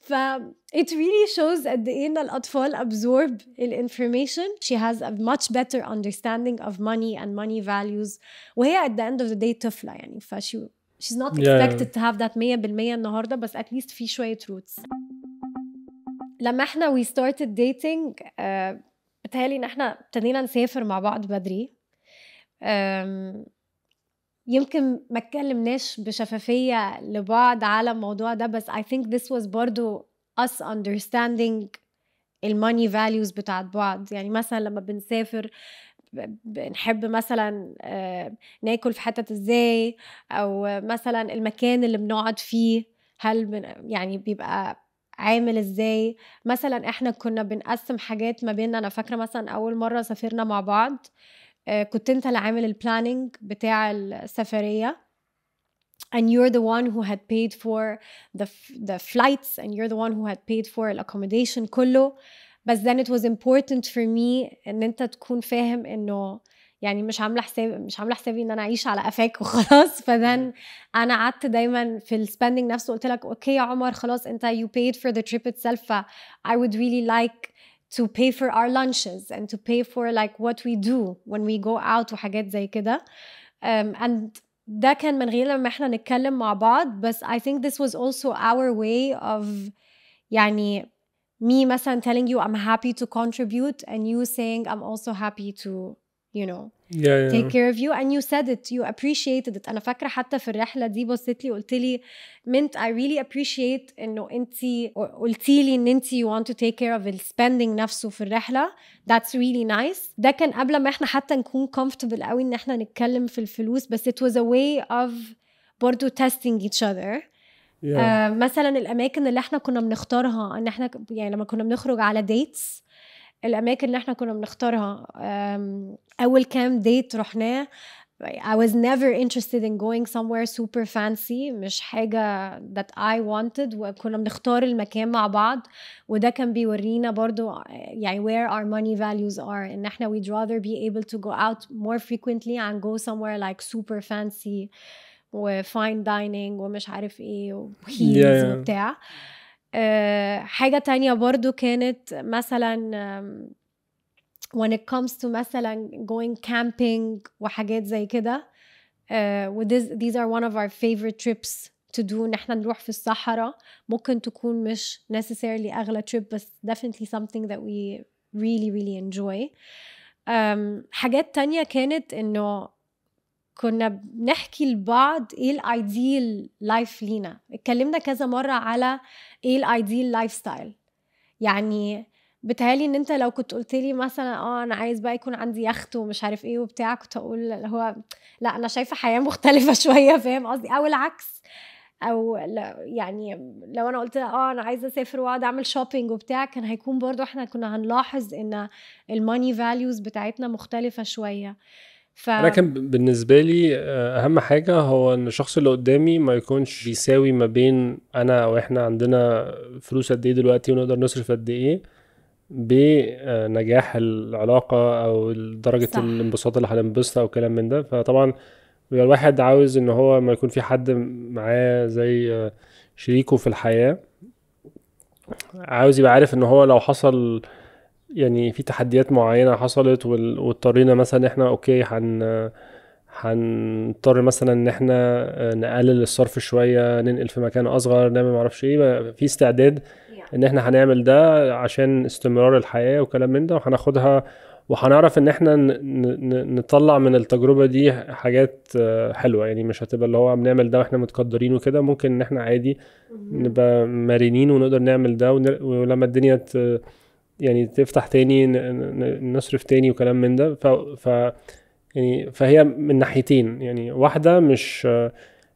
It really shows قد إيه إن الأطفال absorb information. she has a much better understanding of money and money values وهي at the end of the day طفلة يعني فشي she's not expected yeah. to have that 100% النهارده بس at least في شوية roots لما احنا we started dating uh, بتهيألي إن احنا ابتدينا نسافر مع بعض بدري um, يمكن ما اتكلمناش بشفافية لبعض على الموضوع ده بس I think this was برضو us understanding الماني values بتاعت بعض يعني مثلا لما بنسافر بنحب مثلا آه، ناكل في حتت ازاي او مثلا المكان اللي بنقعد فيه هل يعني بيبقى عامل ازاي مثلا احنا كنا بنقسم حاجات ما بيننا انا فاكره مثلا اول مره سافرنا مع بعض آه آه، كنت انت اللي عامل البلاننج بتاع السفريه and you're the one who had paid for the the flights and you're the one who had paid for the accommodation كله بس then it was important for me ان انت تكون فاهم انه يعني مش عامله حساب مش عامله حسابي ان انا اعيش على قفاك وخلاص فذن انا قعدت دايما في السبندنج نفسه قلت لك اوكي يا عمر خلاص انت you paid for the trip itself ف I would really like to pay for our lunches and to pay for like what we do when we go out وحاجات زي كده um, and ده كان من غير لما احنا نتكلم مع بعض بس I think this was also our way of يعني me مثلا telling you I'm happy to contribute and you saying I'm also happy to you know yeah, yeah. take care of you and you said it you appreciated it انا فاكره حتى في الرحله دي بصيت لي قلت لي mint I really appreciate انه انت قلتي لي ان انت you want to take care of the spending نفسه في الرحله that's really nice ده كان قبل ما احنا حتى نكون comfortable قوي ان احنا نتكلم في الفلوس بس it was a way of برضو testing each other yeah. uh, مثلا الاماكن اللي احنا كنا بنختارها ان احنا يعني لما كنا بنخرج على dates الاماكن اللي احنا كنا بنختارها اول كام ديت رحناه I was never interested in going somewhere super fancy مش حاجة that I wanted وكنا بنختار المكان مع بعض وده كان بيورينا برضو يعني where our money values are ان احنا we'd rather be able to go out more frequently and go somewhere like super fancy fine dining ومش عارف ايه وهيلز yeah, yeah. وبتاع حاجة تانية برضو كانت مثلا when it comes to مثلا going camping وحاجات زي كده uh, these are one of our favorite trips to do ان احنا نروح في الصحراء ممكن تكون مش necessarily اغلى trip بس definitely something that we really really enjoy um, حاجات تانية كانت انه كنا بنحكي لبعض ايه الايديال لايف لينا اتكلمنا كذا مره على ايه الايديال لايف ستايل يعني بتهالي ان انت لو كنت قلت لي مثلا اه انا عايز بقى يكون عندي يخت ومش عارف ايه وبتاع كنت اقول هو لا انا شايفه حياه مختلفه شويه فاهم قصدي او العكس او يعني لو انا قلت اه انا عايزه اسافر واقعد اعمل شوبينج وبتاع كان هيكون برضو احنا كنا هنلاحظ ان الماني فاليوز بتاعتنا مختلفه شويه ف... انا كان بالنسبه لي آه، اهم حاجه هو ان الشخص اللي قدامي ما يكونش بيساوي ما بين انا او احنا عندنا فلوس قد ايه دلوقتي ونقدر نصرف قد ايه بنجاح آه، العلاقه او درجه الانبساط اللي هننبسط او كلام من ده فطبعا بيبقى الواحد عاوز ان هو ما يكون في حد معاه زي آه، شريكه في الحياه عاوز يبقى عارف ان هو لو حصل يعني في تحديات معينه حصلت واضطرينا مثلا احنا اوكي هن هنضطر مثلا ان احنا آه، نقلل الصرف شويه ننقل في مكان اصغر نعمل معرفش ايه في استعداد ان احنا هنعمل ده عشان استمرار الحياه وكلام من ده وهناخدها وهنعرف ان احنا نطلع من التجربه دي حاجات آه، حلوه يعني مش هتبقى اللي هو بنعمل ده واحنا متقدرين وكده ممكن ان احنا عادي نبقى مرنين ونقدر نعمل ده ولما الدنيا يعني تفتح تاني نصرف تاني وكلام من ده ف, ف يعني فهي من ناحيتين يعني واحده مش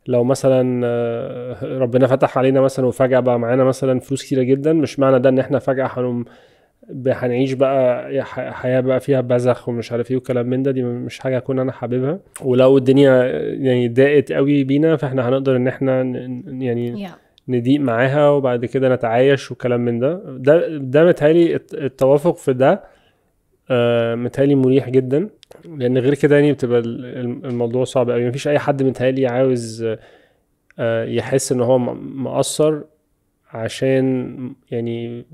لو مثلا ربنا فتح علينا مثلا وفجاه بقى معانا مثلا فلوس كتيره جدا مش معنى ده ان احنا فجاه هنقوم هنعيش بقى حياه بقى فيها بذخ ومش عارف ايه وكلام من ده دي مش حاجه اكون انا حاببها ولو الدنيا يعني ضاقت قوي بينا فاحنا هنقدر ان احنا يعني yeah. نضيق معاها وبعد كده نتعايش وكلام من ده ده ده متهيألي التوافق في ده آه، متهيألي مريح جدا لأن غير كده يعني بتبقى الموضوع صعب قوي مفيش أي حد متهيألي عاوز آه، يحس إن هو مقصر عشان يعني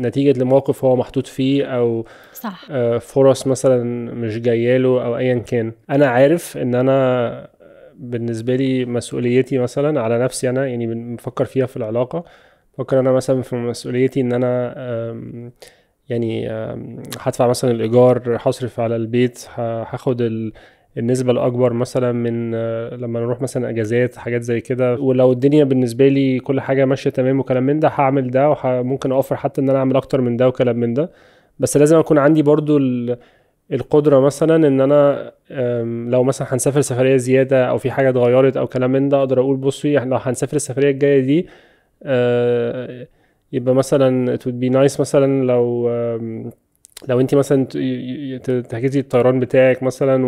نتيجة لموقف هو محطوط فيه أو صح. آه، فرص مثلا مش جاية له أو أيا كان أنا عارف إن أنا بالنسبه لي مسؤوليتي مثلا على نفسي انا يعني بفكر فيها في العلاقه بفكر انا مثلا في مسؤوليتي ان انا يعني هدفع مثلا الايجار هصرف على البيت هاخد النسبة الأكبر مثلا من آه، لما نروح مثلا أجازات حاجات زي كده ولو الدنيا بالنسبة لي كل حاجة ماشية تمام وكلام من ده هعمل ده وممكن أوفر حتى إن أنا أعمل أكتر من ده وكلام من ده بس لازم أكون عندي برضو القدره مثلا ان انا لو مثلا هنسافر سفريه زياده او في حاجه اتغيرت او كلام من ده اقدر اقول بصي لو هنسافر السفريه الجايه دي آه، يبقى مثلا it would be nice مثلا لو لو انت مثلا تحجزي الطيران بتاعك مثلا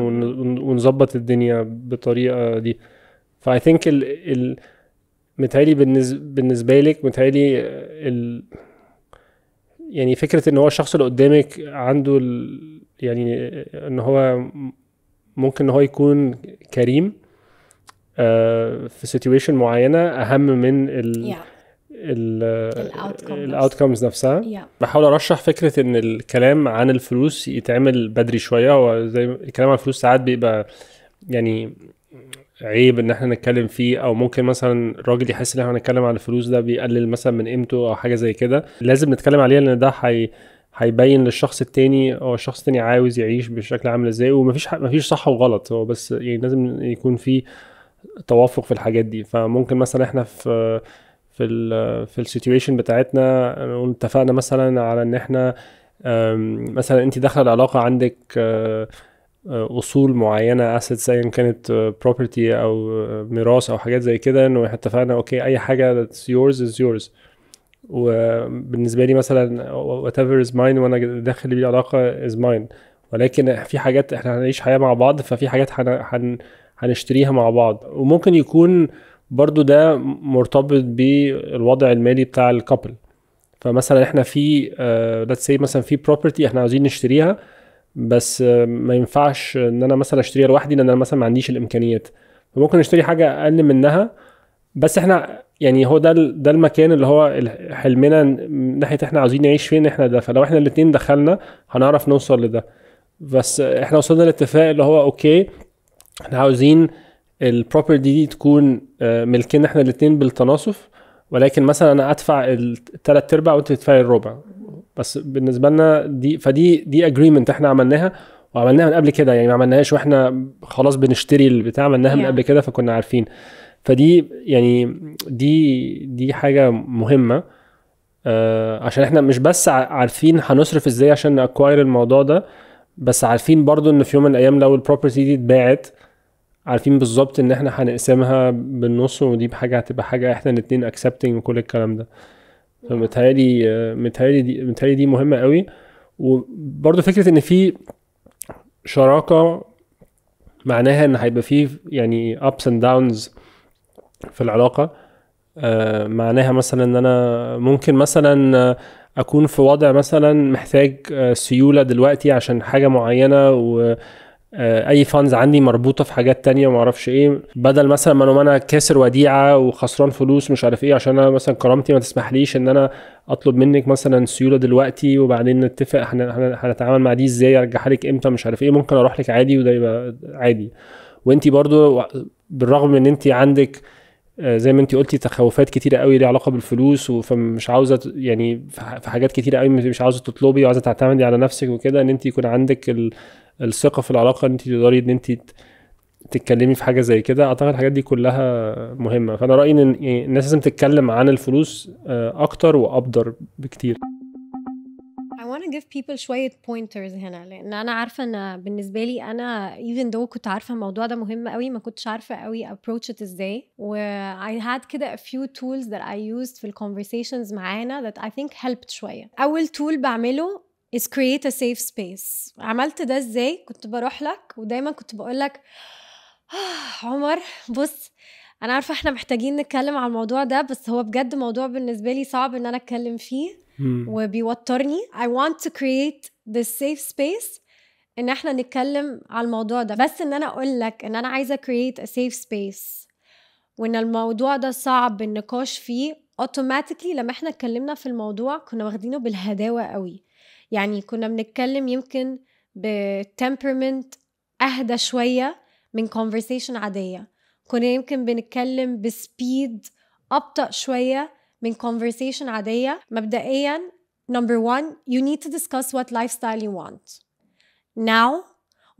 ونظبط الدنيا بالطريقه دي فاي ثينك ال, ال متهيألي بالنسبة, لك متهيألي ال يعني فكره ان هو الشخص اللي قدامك عنده ال... يعني آه، ان هو ممكن ان هو يكون كريم آه، في سيتويشن معينه اهم من ال yeah. الاوتكمز نفسها yeah. بحاول ارشح فكره ان الكلام عن الفلوس يتعمل بدري شويه هو زي الكلام عن الفلوس ساعات بيبقى يعني عيب ان احنا نتكلم فيه او ممكن مثلا الراجل يحس ان احنا هنتكلم عن الفلوس ده بيقلل مثلا من قيمته او حاجه زي كده لازم نتكلم عليها لان ده حي... هيبين للشخص التاني هو الشخص التاني عاوز يعيش بشكل عامل ازاي ومفيش ح... مفيش صح وغلط هو بس يعني لازم يكون في توافق في الحاجات دي فممكن مثلا احنا في في الـ في السيتويشن بتاعتنا اتفقنا مثلا على ان احنا مثلا انت داخله العلاقه عندك آه، آه، اصول معينه اسيتس ايا كانت بروبرتي آه، او آه، ميراث او حاجات زي كده انه اتفقنا اوكي اي حاجه ذاتس يورز از يورز وبالنسبه لي مثلا وات ايفر از ماين وانا داخل بيه علاقه از ماين ولكن في حاجات احنا هنعيش حياه مع بعض ففي حاجات هن... هن... هنشتريها مع بعض وممكن يكون برضو ده مرتبط بالوضع المالي بتاع الكابل فمثلا احنا في ليتس سي مثلا في بروبرتي احنا عاوزين نشتريها بس ما ينفعش ان انا مثلا اشتريها لوحدي لان انا مثلا ما عنديش الامكانيات فممكن اشتري حاجه اقل منها بس احنا يعني هو ده ده المكان اللي هو حلمنا ناحيه احنا عاوزين نعيش فين احنا ده فلو احنا الاثنين دخلنا هنعرف نوصل لده بس احنا وصلنا لاتفاق اللي هو اوكي احنا عاوزين البروبرتي دي تكون آه، ملكنا احنا الاثنين بالتناصف ولكن مثلا انا ادفع الثلاث ارباع وانت تدفعي الربع بس بالنسبه لنا دي فدي دي اجريمنت احنا عملناها وعملناها من قبل كده يعني ما عملناهاش واحنا خلاص بنشتري البتاع عملناها من قبل كده فكنا عارفين فدي يعني دي دي حاجه مهمه آه عشان احنا مش بس عارفين هنصرف ازاي عشان نأكواير الموضوع ده بس عارفين برضو ان في يوم من الايام لو البروبرتي دي اتباعت عارفين بالظبط ان احنا هنقسمها بالنص ودي بحاجه هتبقى حاجه احنا الاثنين اكسبتنج وكل الكلام ده فمتهيألي متهيألي دي متهيألي دي مهمه قوي وبرده فكره ان في شراكه معناها ان هيبقى في يعني ابس اند داونز في العلاقه آه، معناها مثلا ان انا ممكن مثلا اكون في وضع مثلا محتاج آه، سيوله دلوقتي عشان حاجه معينه و آه، اي فانز عندي مربوطه في حاجات تانية وما اعرفش ايه بدل مثلا ما انا كاسر وديعه وخسران فلوس مش عارف ايه عشان انا مثلا كرامتي ما تسمحليش ان انا اطلب منك مثلا سيوله دلوقتي وبعدين نتفق هنتعامل مع دي ازاي ارجعها لك امتى مش عارف ايه ممكن اروح لك عادي وده يبقى عادي وانت برضو بالرغم ان انت عندك آه، زي ما انت قلتي تخوفات كتيرة قوي ليها علاقه بالفلوس فمش عاوزه يعني في حاجات كتيرة قوي مش عاوزه تطلبي وعاوزه تعتمدي على نفسك وكده ان انت يكون عندك ال الثقه في العلاقه ان انت تقدري ان انت تتكلمي في حاجه زي كده اعتقد الحاجات دي كلها مهمه فانا رايي ان يعني الناس لازم تتكلم عن الفلوس آه، اكتر وابدر بكتير want to give people شوية pointers هنا لأن أنا عارفة إن بالنسبة لي أنا even though كنت عارفة الموضوع ده مهم قوي ما كنتش عارفة قوي approach it إزاي و I had كده a few tools that I used في ال conversations معانا that I think helped شوية أول tool بعمله is create a safe space عملت ده ازاي كنت بروح لك ودايما كنت بقول لك آه عمر بص انا عارفه احنا محتاجين نتكلم على الموضوع ده بس هو بجد موضوع بالنسبه لي صعب ان انا اتكلم فيه وبيوترني I want to create this safe space ان احنا نتكلم على الموضوع ده بس ان انا اقول لك ان انا عايزه create a safe space وان الموضوع ده صعب النقاش فيه اوتوماتيكلي لما احنا اتكلمنا في الموضوع كنا واخدينه بالهداوه قوي يعني كنا بنتكلم يمكن بتمبرمنت اهدى شويه من كونفرسيشن عاديه كنا يمكن بنتكلم بسبيد ابطا شويه من كونفرسيشن عاديه مبدئيا نمبر 1 you need to discuss what lifestyle you want now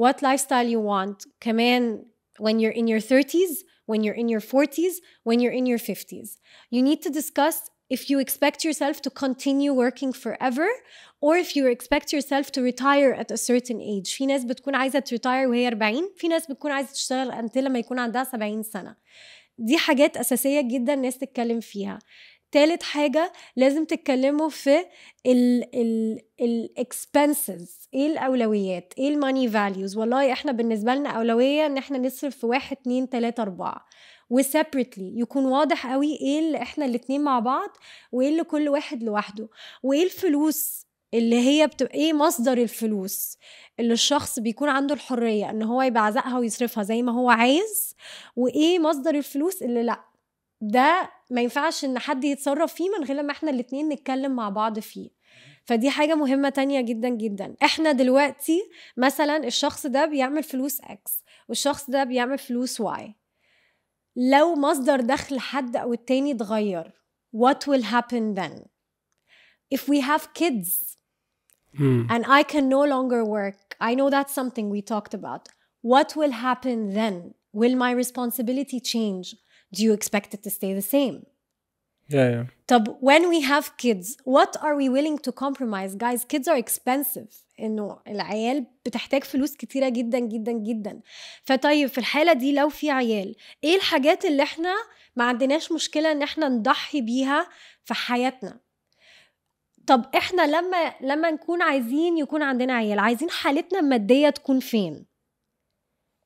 what lifestyle you want كمان when you're in your 30s when you're in your 40s when you're in your 50s you need to discuss if you expect yourself to continue working forever or if you expect yourself to retire at a certain age في ناس بتكون عايزة تريتاير وهي 40 في ناس بتكون عايزة تشتغل until لما يكون عندها 70 سنة دي حاجات أساسية جدا الناس تتكلم فيها تالت حاجة لازم تتكلموا في ال ال الاكسبنسز ايه الأولويات ايه الماني فاليوز والله احنا بالنسبة لنا أولوية ان احنا نصرف في واحد اتنين تلاتة اربعة وسيبريتلي يكون واضح قوي ايه اللي احنا الاتنين مع بعض وايه اللي كل واحد لوحده وايه الفلوس اللي هي بتبقى ايه مصدر الفلوس اللي الشخص بيكون عنده الحريه ان هو يبعزقها ويصرفها زي ما هو عايز وايه مصدر الفلوس اللي لا ده ما ينفعش ان حد يتصرف فيه من غير لما احنا الاتنين نتكلم مع بعض فيه فدي حاجه مهمه تانية جدا جدا احنا دلوقتي مثلا الشخص ده بيعمل فلوس اكس والشخص ده بيعمل فلوس واي لو مصدر دخل حد أو التاني اتغير what will happen then if we have kids and I can no longer work I know that's something we talked about what will happen then will my responsibility change do you expect it to stay the same Yeah, yeah. طب when we have kids what are we willing to compromise guys kids are expensive انه العيال بتحتاج فلوس كتيرة جدا جدا جدا فطيب في الحالة دي لو في عيال ايه الحاجات اللي احنا ما عندناش مشكلة ان احنا نضحي بيها في حياتنا طب احنا لما لما نكون عايزين يكون عندنا عيال عايزين حالتنا المادية تكون فين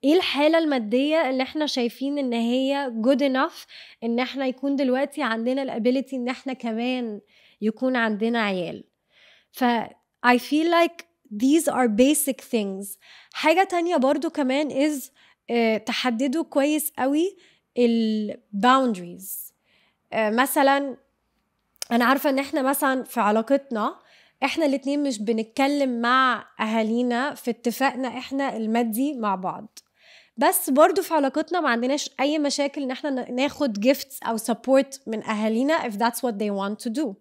ايه الحاله الماديه اللي احنا شايفين ان هي جود انف ان احنا يكون دلوقتي عندنا الابيليتي ان احنا كمان يكون عندنا عيال ف I feel like these are basic things حاجة تانية برضو كمان is uh, آه، تحددوا كويس قوي ال boundaries آه، مثلا أنا عارفة إن إحنا مثلا في علاقتنا إحنا الاتنين مش بنتكلم مع أهالينا في اتفاقنا إحنا المادي مع بعض بس برضو في علاقتنا ما عندناش اي مشاكل ان احنا ناخد gifts او support من اهالينا if that's what they want to do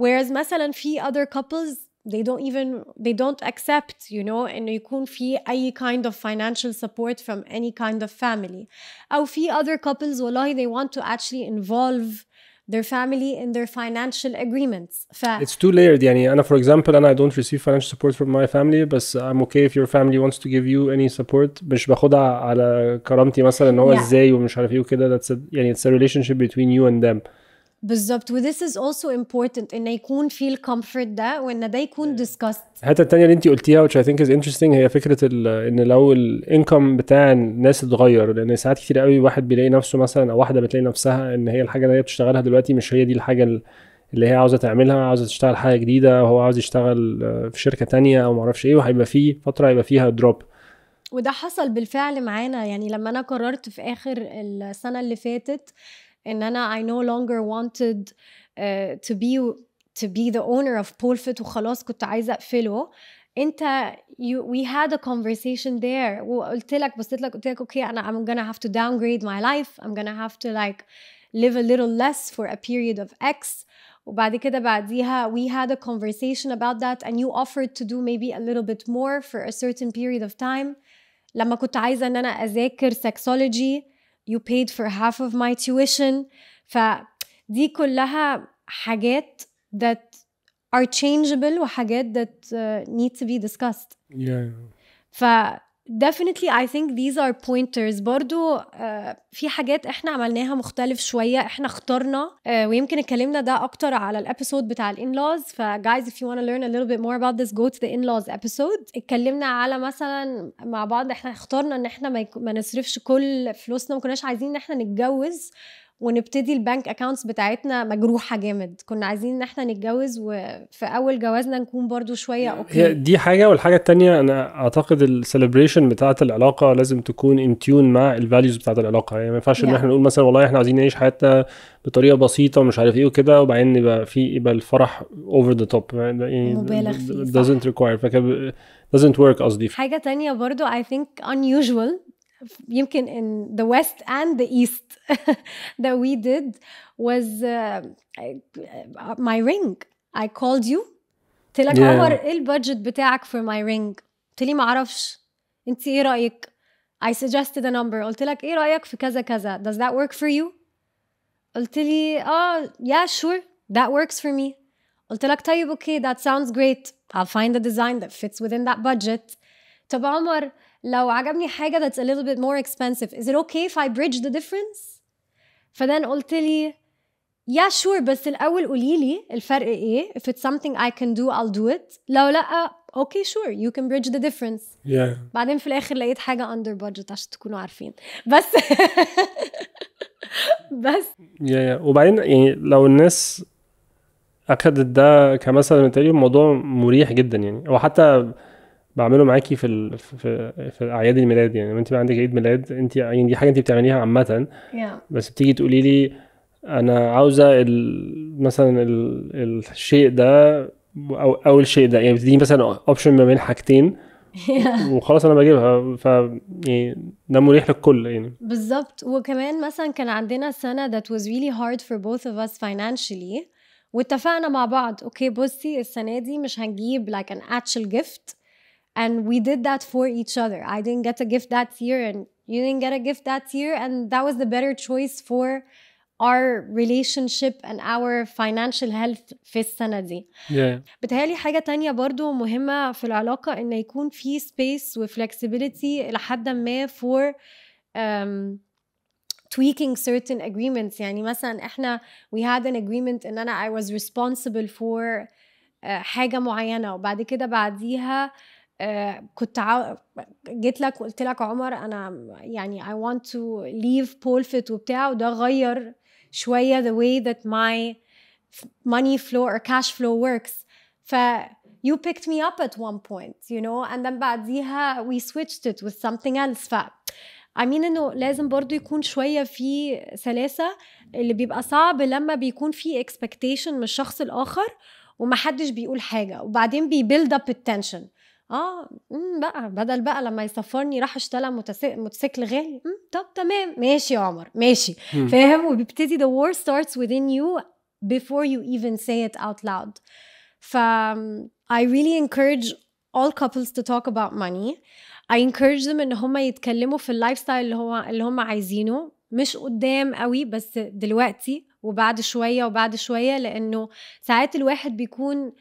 whereas مثلا في other couples they don't even they don't accept you know انه يكون في اي kind of financial support from any kind of family او في other couples والله they want to actually involve their family in their financial agreements ف... It's too layered يعني أنا for example أنا I don't receive financial support from my family بس I'm okay if your family wants to give you any support مش باخدها على كرامتي مثلا إن هو yeah. إزاي ومش عارف إيه وكده that's a, يعني it's a relationship between you and them بالظبط وذس از اولسو امبورتنت ان يكون في الكومفورت ده وان ده يكون ديسكاست الحته الثانيه اللي انت قلتيها which I think is interesting هي فكره ان لو الانكم بتاع الناس اتغير لان ساعات كتير قوي واحد بيلاقي نفسه مثلا او واحده بتلاقي نفسها ان هي الحاجه اللي هي بتشتغلها دلوقتي مش هي دي الحاجه اللي هي عاوزه تعملها عاوزه تشتغل حاجه جديده وهو عاوز يشتغل آه، في شركه تانية او معرفش ايه وهيبقى في فتره هيبقى فيها دروب وده حصل بالفعل معانا يعني لما انا قررت في اخر السنه اللي فاتت ان انا I no longer wanted uh, to be to be the owner of Polfit وخلاص كنت عايزه اقفله انت you, we had a conversation there وقلت لك بصيت لك قلت لك اوكي okay, انا I'm gonna have to downgrade my life I'm gonna have to like live a little less for a period of X وبعد كده بعديها we had a conversation about that and you offered to do maybe a little bit more for a certain period of time لما كنت عايزه ان انا اذاكر sexology you paid for half of my tuition فدي كلها حاجات that are changeable وحاجات that uh, need to be discussed yeah. ف definitely I think these are pointers برضو آه، في حاجات احنا عملناها مختلف شوية احنا اخترنا آه، ويمكن اتكلمنا ده اكتر على الابيسود بتاع الانلاز ف guys if you want to learn a little bit more about this go to the in-laws episode اتكلمنا على مثلا مع بعض احنا اخترنا ان احنا ما نصرفش كل فلوسنا ما كناش عايزين ان احنا نتجوز ونبتدي البنك اكاونتس بتاعتنا مجروحه جامد كنا عايزين ان احنا نتجوز وفي اول جوازنا نكون برضو شويه اوكي هي دي حاجه والحاجه الثانيه انا اعتقد السليبريشن بتاعه العلاقه لازم تكون ان تيون مع الفاليوز بتاعه العلاقه يعني ما ينفعش ان احنا نقول مثلا والله احنا عايزين نعيش حياتنا بطريقه بسيطه ومش عارف ايه وكده وبعدين يبقى في يبقى الفرح اوفر ذا توب يعني, يعني مبالغ فيه doesn't require doesn't work قصدي حاجه تانية برضو I think unusual يمكن in the west and the east that we did was uh, my ring I called you قلت لك yeah. عمر ايه البادجت بتاعك for my ring قلت لي ما اعرفش انت ايه رايك I suggested a number قلت لك ايه رايك في كذا كذا does that work for you قلت لي اه oh, yeah sure that works for me قلت لك طيب اوكي okay, that sounds great I'll find a design that fits within that budget طب عمر لو عجبني حاجة that's a little bit more expensive is it okay if I bridge the difference فدان قلت لي يا yeah, شور sure, بس الأول قولي لي الفرق إيه if it's something I can do I'll do it لو لأ sure you can bridge the difference yeah. بعدين في الاخر لقيت حاجه اندر بادجت عشان تكونوا عارفين بس بس يا yeah. وبعدين يعني لو الناس اخدت ده كمثلا الموضوع مريح جدا يعني او حتى بعمله معاكي في في في اعياد الميلاد يعني لما انت بقى عندك عيد ميلاد انت يعني دي حاجه انت بتعمليها عامه yeah. بس بتيجي تقولي لي انا عاوزه ال... مثلا ال... الشيء ده او اول شيء ده يعني بتديني مثلا اوبشن ما بين حاجتين yeah. وخلاص انا بجيبها ف يعني ده مريح للكل يعني بالظبط وكمان مثلا كان عندنا سنه that was really hard for both of us financially واتفقنا مع بعض اوكي okay, بصي السنه دي مش هنجيب like an actual gift And we did that for each other. I didn't get a gift that year, and you didn't get a gift that year. And that was the better choice for our relationship and our financial health في السنة دي yeah. بتهيألي حاجة تانية برضو مهمة في العلاقة إن يكون في space و flexibility لحد ما for um, tweaking certain agreements يعني مثلا احنا we had an agreement ان انا I was responsible for uh, حاجة معينة وبعد كده بعديها uh, آه، كنت جيت لك وقلت لك عمر انا يعني I want to leave بولفيت وبتاع وده غير شويه the way that my money flow or cash flow works ف you picked me up at one point you know and then بعديها we switched it with something else ف I mean انه لازم برضو يكون شوية في سلاسة اللي بيبقى صعب لما بيكون في expectation من الشخص الآخر ومحدش بيقول حاجة وبعدين بي build up التنشن اه إمم، بقى بدل بقى لما يسفرني راح اشتلى موتوسيكل غالي إمم، طب تمام ماشي يا عمر ماشي إمم. فاهم وبيبتدي the war starts within you before you even say it out loud ف I really encourage all couples to talk about money I encourage them ان هم يتكلموا في اللايف ستايل اللي هو اللي هم عايزينه مش قدام قوي بس دلوقتي وبعد شويه وبعد شويه لانه ساعات الواحد بيكون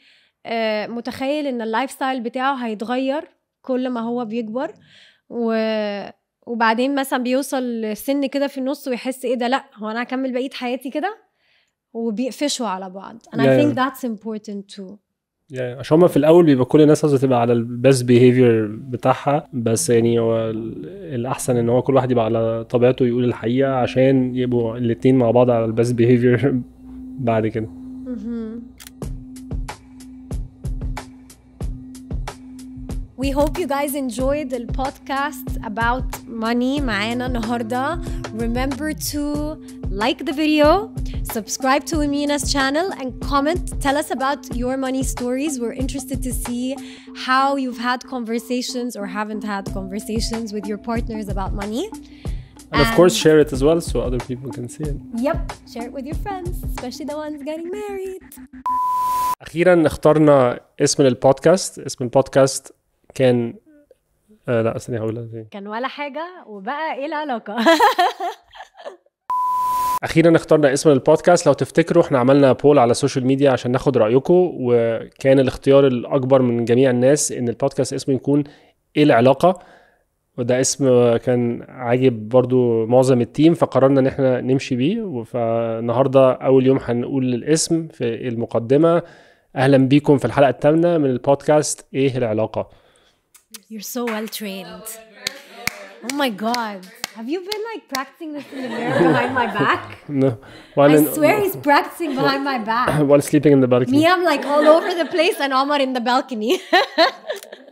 آه، متخيل ان اللايف ستايل بتاعه هيتغير كل ما هو بيكبر و وبعدين مثلا بيوصل لسن كده في النص ويحس ايه ده لا هو انا هكمل بقيه حياتي كده وبيقفشوا على بعض and yeah, I think yeah. that's important too yeah. عشان هما في الاول بيبقى كل الناس عايزه تبقى على البيست بيهيفير بتاعها بس يعني هو الاحسن ان هو كل واحد يبقى على طبيعته يقول الحقيقه عشان يبقوا الاثنين مع بعض على البيست بيهيفير بعد كده We hope you guys enjoyed the podcast about money معانا النهاردة. Remember to like the video, subscribe to Amina's channel and comment. Tell us about your money stories. We're interested to see how you've had conversations or haven't had conversations with your partners about money. And, and, of course share it as well so other people can see it yep share it with your friends especially the ones getting married اخيرا اخترنا اسم للبودكاست اسم البودكاست كان آه لا ثانية هقول لك كان ولا حاجة وبقى ايه العلاقة اخيرا اخترنا اسم البودكاست لو تفتكروا احنا عملنا بول على السوشيال ميديا عشان ناخد رايكم وكان الاختيار الاكبر من جميع الناس ان البودكاست اسمه يكون ايه العلاقه وده اسم كان عاجب برضو معظم التيم فقررنا ان احنا نمشي بيه فالنهارده اول يوم هنقول الاسم في المقدمه اهلا بيكم في الحلقه الثامنه من البودكاست ايه العلاقه You're so well trained. Oh my god. Have you been like practicing this in the mirror behind my back? No. While I in, swear he's practicing behind my back. While sleeping in the balcony. Me, I'm like all over the place and Omar in the balcony.